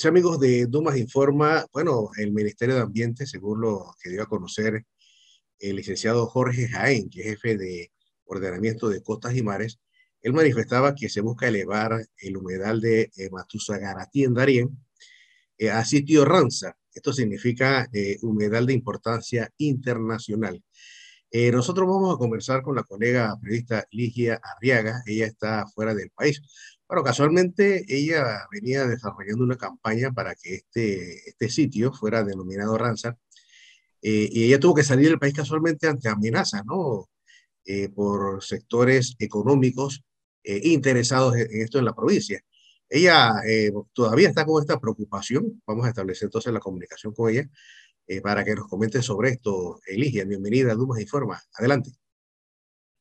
Sí, amigos de Dumas Informa, bueno, el Ministerio de Ambiente, según lo que dio a conocer el licenciado Jorge Jaén, que es jefe de ordenamiento de costas y mares, él manifestaba que se busca elevar el humedal de eh, Matusa-Garatí en Darién eh, a sitio ranza. Esto significa eh, humedal de importancia internacional. nosotros vamos a conversar con la colega periodista Ligia Arriaga, ella está fuera del país, bueno, casualmente ella venía desarrollando una campaña para que este, este sitio fuera denominado ranza eh, y ella tuvo que salir del país casualmente ante amenaza, ¿no? Eh, por sectores económicos eh, interesados en, esto en la provincia. Ella todavía está con esta preocupación, vamos a establecer entonces la comunicación con ella para que nos comente sobre esto. Eligia, bienvenida a Dumas Informa, adelante.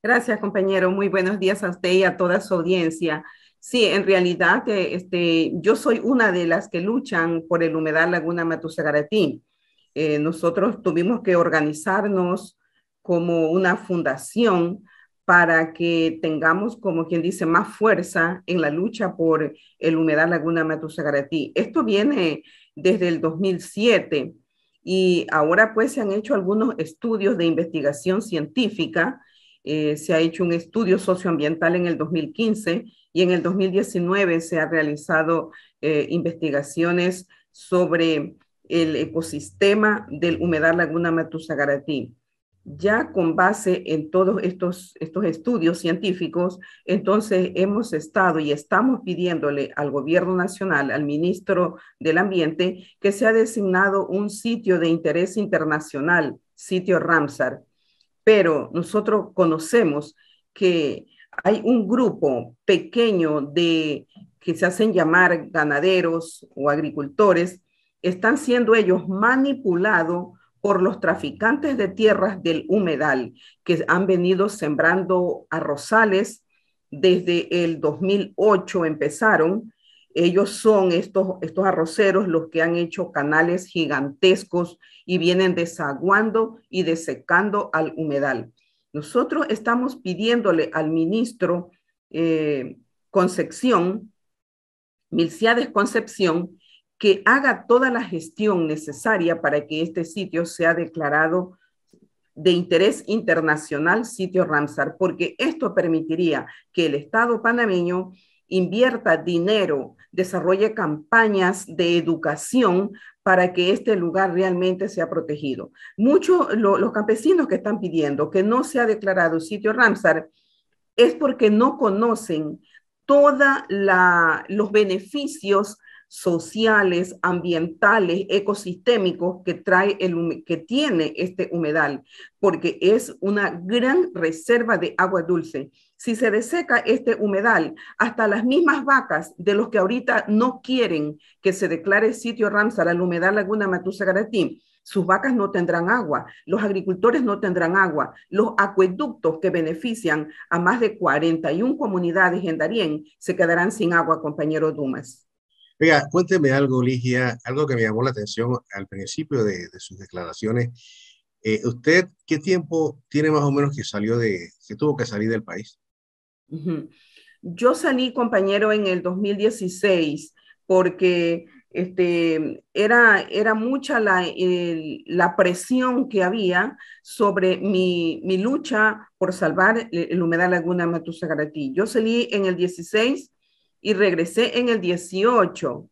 Gracias, compañero. Muy buenos días a usted y a toda su audiencia. Sí, en realidad este, yo soy una de las que luchan por el humedal Laguna Matusagaratí. Eh, nosotros tuvimos que organizarnos como una fundación para que tengamos, como quien dice, más fuerza en la lucha por el humedal Laguna Matusagaratí. Esto viene desde el 2007 y ahora pues se han hecho algunos estudios de investigación científica eh, se ha hecho un estudio socioambiental en el 2015 y en el 2019 se han realizado eh, investigaciones sobre el ecosistema del humedal Laguna Matusagaratí. Ya con base en todos estos, estos estudios científicos, entonces hemos estado y estamos pidiéndole al gobierno nacional, al ministro del Ambiente, que se ha designado un sitio de interés internacional, sitio Ramsar, pero nosotros conocemos que hay un grupo pequeño de que se hacen llamar ganaderos o agricultores, están siendo ellos manipulados por los traficantes de tierras del humedal que han venido sembrando arrozales desde el 2008 empezaron ellos son estos, estos arroceros los que han hecho canales gigantescos y vienen desaguando y desecando al humedal. Nosotros estamos pidiéndole al ministro eh, Concepción, Milciades Concepción, que haga toda la gestión necesaria para que este sitio sea declarado de interés internacional, sitio Ramsar, porque esto permitiría que el Estado panameño invierta dinero, desarrolle campañas de educación para que este lugar realmente sea protegido. Muchos los campesinos que están pidiendo que no sea declarado sitio Ramsar es porque no conocen todos los beneficios sociales, ambientales, ecosistémicos que, trae el, que tiene este humedal, porque es una gran reserva de agua dulce si se deseca este humedal, hasta las mismas vacas de los que ahorita no quieren que se declare sitio Ramsar al humedal Laguna Matusa-Garatín, sus vacas no tendrán agua, los agricultores no tendrán agua, los acueductos que benefician a más de 41 comunidades en Darién se quedarán sin agua, compañero Dumas. Oiga, cuénteme algo, Ligia, algo que me llamó la atención al principio de, sus declaraciones. Eh, ¿Usted qué tiempo tiene más o menos que salió de, que tuvo que salir del país? Yo salí, compañero, en el 2016 porque este, era, era mucha la, presión que había sobre mi, lucha por salvar el, humedal Laguna Garatí. Yo salí en el 16 y regresé en el 18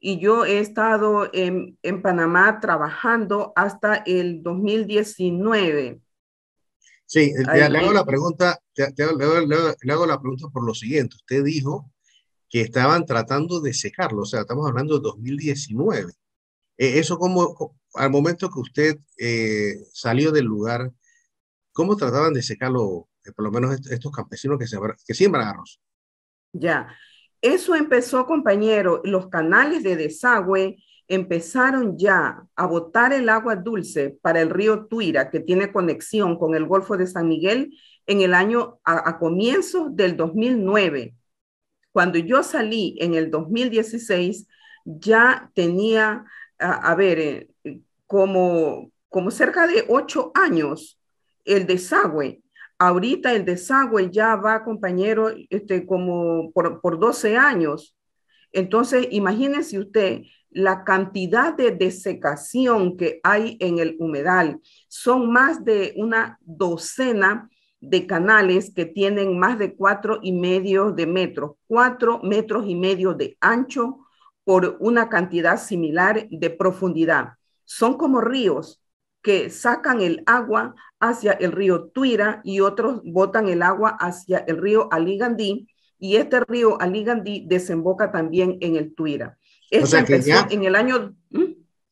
y yo he estado en, en Panamá trabajando hasta el 2019. Sí, eh, le hago la pregunta, te, hago, la pregunta por lo siguiente. Usted dijo que estaban tratando de secarlo, o sea, estamos hablando de 2019. Eh, eso como, al momento que usted eh, salió del lugar, ¿cómo trataban de secarlo, por lo menos estos, campesinos que, que siembran arroz? Ya, eso empezó, compañero, los canales de desagüe, empezaron ya a botar el agua dulce para el río Tuira, que tiene conexión con el Golfo de San Miguel, en el año a, comienzos del 2009. Cuando yo salí en el 2016, ya tenía, a, ver, eh, como, como cerca de ocho años el desagüe. Ahorita el desagüe ya va, compañero, este, como por, por 12 años. Entonces, imagínense usted la cantidad de desecación que hay en el humedal. Son más de una docena de canales que tienen más de cuatro y medio de metros, cuatro metros y medio de ancho por una cantidad similar de profundidad. Son como ríos que sacan el agua hacia el río Tuira y otros botan el agua hacia el río Aligandí y este río Aligandí desemboca también en el Tuira o sea que ya, en el año... ¿Mm?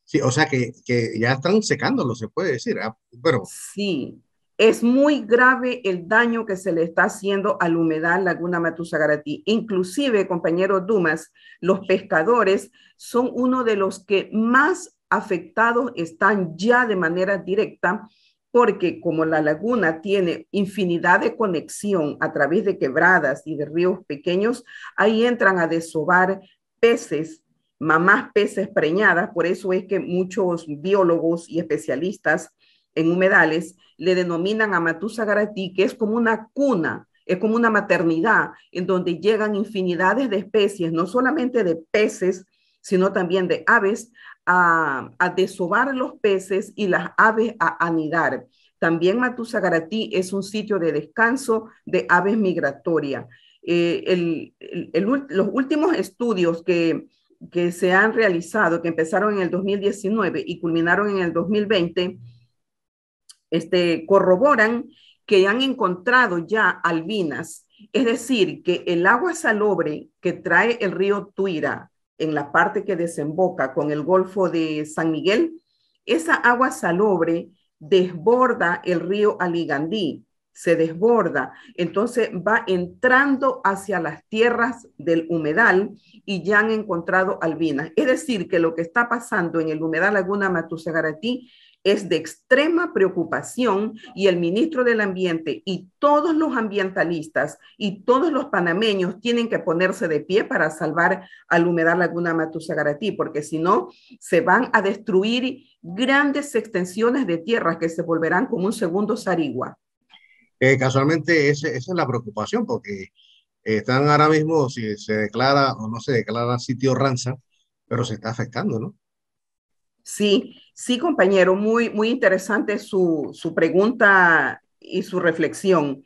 Sí, o sea que, ya están secándolo, se puede decir. Ah, pero Sí, es muy grave el daño que se le está haciendo al humedal Laguna Matusagaratí. Inclusive, compañeros Dumas, los pescadores son uno de los que más afectados están ya de manera directa porque como la laguna tiene infinidad de conexión a través de quebradas y de ríos pequeños, ahí entran a desovar peces mamás peces preñadas, por eso es que muchos biólogos y especialistas en humedales le denominan a Matusa que es como una cuna, es como una maternidad, en donde llegan infinidades de especies, no solamente de peces, sino también de aves, a, desovar los peces y las aves a anidar. También Matusa es un sitio de descanso de aves migratorias. Eh, los últimos estudios que que se han realizado, que empezaron en el 2019 y culminaron en el 2020, este, corroboran que han encontrado ya albinas. Es decir, que el agua salobre que trae el río Tuira en la parte que desemboca con el Golfo de San Miguel, esa agua salobre desborda el río Aligandí se desborda, entonces va entrando hacia las tierras del humedal y ya han encontrado albinas. Es decir, que lo que está pasando en el humedal Laguna Matusagaratí es de extrema preocupación y el ministro del Ambiente y todos los ambientalistas y todos los panameños tienen que ponerse de pie para salvar al humedal Laguna Matusagaratí porque si no, se van a destruir grandes extensiones de tierras que se volverán como un segundo Sarigua casualmente esa es la preocupación, porque están ahora mismo, si se declara o no se declara sitio ranza, pero se está afectando, ¿no? Sí, sí, compañero, muy, muy interesante su, pregunta y su reflexión.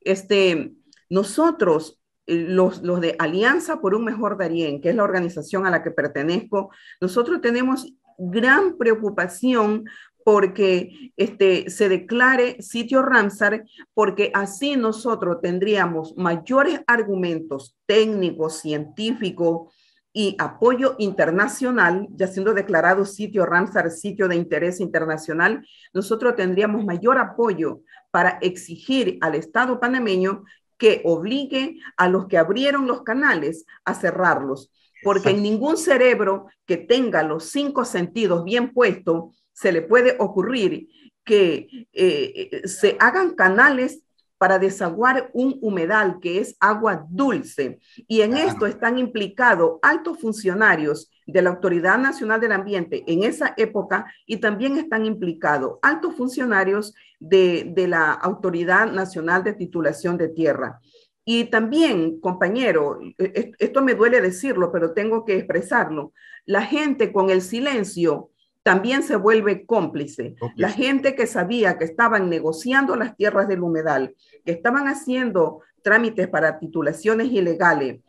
Este, nosotros, eh, los, los, de Alianza por un Mejor Darién, que es la organización a la que pertenezco, nosotros tenemos gran preocupación porque este, se declare sitio Ramsar, porque así nosotros tendríamos mayores argumentos técnicos, científicos y apoyo internacional, ya siendo declarado sitio Ramsar, sitio de interés internacional, nosotros tendríamos mayor apoyo para exigir al Estado panameño que obligue a los que abrieron los canales a cerrarlos, porque en ningún cerebro que tenga los cinco sentidos bien puestos se le puede ocurrir que eh, eh, se hagan canales para desaguar un humedal que es agua dulce. Y en esto están implicados altos funcionarios de la Autoridad Nacional del Ambiente en esa época y también están implicados altos funcionarios de, de la Autoridad Nacional de Titulación de Tierra. Y también, compañero, e, e, esto me duele decirlo, pero tengo que expresarlo, la gente con el silencio también se vuelve cómplice. La gente que sabía que estaban negociando las tierras del humedal, que estaban haciendo trámites para titulaciones ilegales,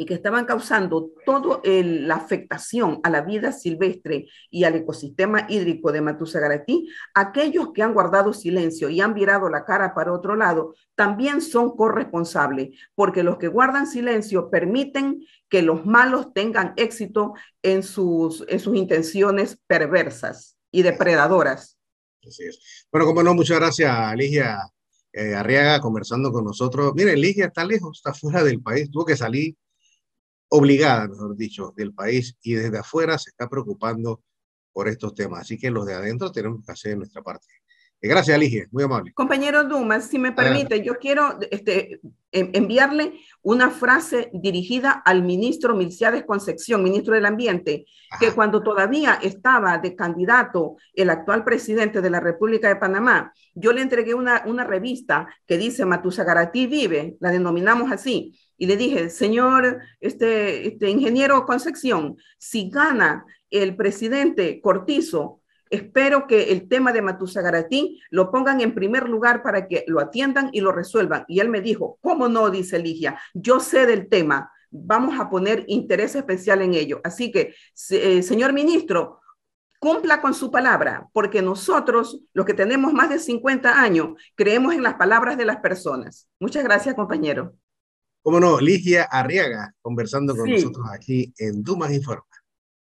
y que estaban causando toda la afectación a la vida silvestre y al ecosistema hídrico de Matusagaratí, aquellos que han guardado silencio y han virado la cara para otro lado, también son corresponsables, porque los que guardan silencio permiten que los malos tengan éxito en sus, en sus intenciones perversas y depredadoras. Así es. Bueno, como no, muchas gracias, Ligia eh, Arriaga, conversando con nosotros. Miren, Ligia está lejos, está fuera del país, tuvo que salir obligada, mejor dicho, del país y desde afuera se está preocupando por estos temas. Así que los de adentro tenemos que hacer nuestra parte. Eh, gracias, Ligia, muy amable. Compañero Dumas, si me permite, yo quiero este, em, enviarle una frase dirigida al ministro Milciades Concepción, ministro del Ambiente, que cuando todavía estaba de candidato el actual presidente de la República de Panamá, yo le entregué una, revista que dice Matuzagaratí vive, la denominamos así, y le dije, señor este, este ingeniero Concepción, si gana el presidente Cortizo, Espero que el tema de Garatín lo pongan en primer lugar para que lo atiendan y lo resuelvan. Y él me dijo, ¿cómo no? Dice Ligia, yo sé del tema, vamos a poner interés especial en ello. Así que, eh, señor ministro, cumpla con su palabra, porque nosotros, los que tenemos más de 50 años, creemos en las palabras de las personas. Muchas gracias, compañero. Cómo no, Ligia Arriaga, conversando con nosotros aquí en Dumas Informa.